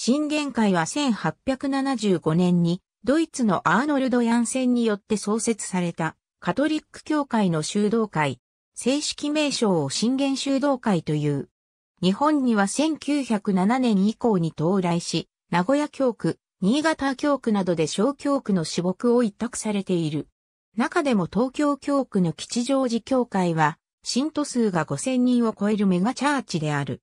新元会は1875年にドイツのアーノルド・ヤンセンによって創設されたカトリック教会の修道会。正式名称を新元修道会という。日本には1907年以降に到来し、名古屋教区、新潟教区などで小教区の私牧を一択されている。中でも東京教区の吉祥寺教会は、信徒数が5000人を超えるメガチャーチである。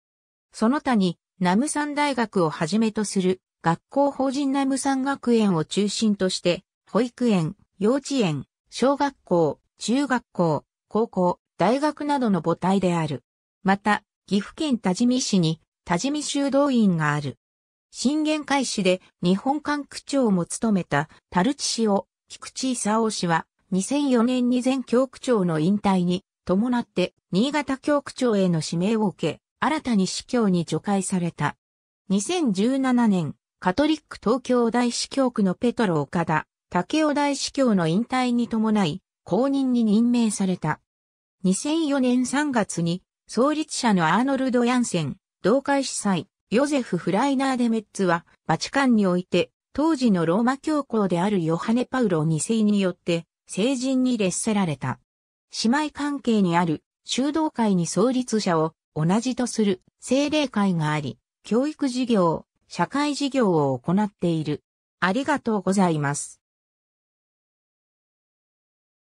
その他に、ナムサン大学をはじめとする学校法人ナムサン学園を中心として、保育園、幼稚園、小学校、中学校、高校、大学などの母体である。また、岐阜県多治見市に多治見修道院がある。震源開始で日本管区長も務めたタルチ氏を、菊池勲氏は2004年に前教区長の引退に伴って新潟教区長への指名を受け、新たに司教に除外された。2017年、カトリック東京大司教区のペトロ岡田、竹尾大司教の引退に伴い、公認に任命された。2004年3月に、創立者のアーノルド・ヤンセン、同会司祭、ヨゼフ・フライナー・デメッツは、バチカンにおいて、当時のローマ教皇であるヨハネ・パウロ2世によって、成人に列せられた。姉妹関係にある修道会に創立者を同じとする政令会があり、教育事業、社会事業を行っている。ありがとうございます。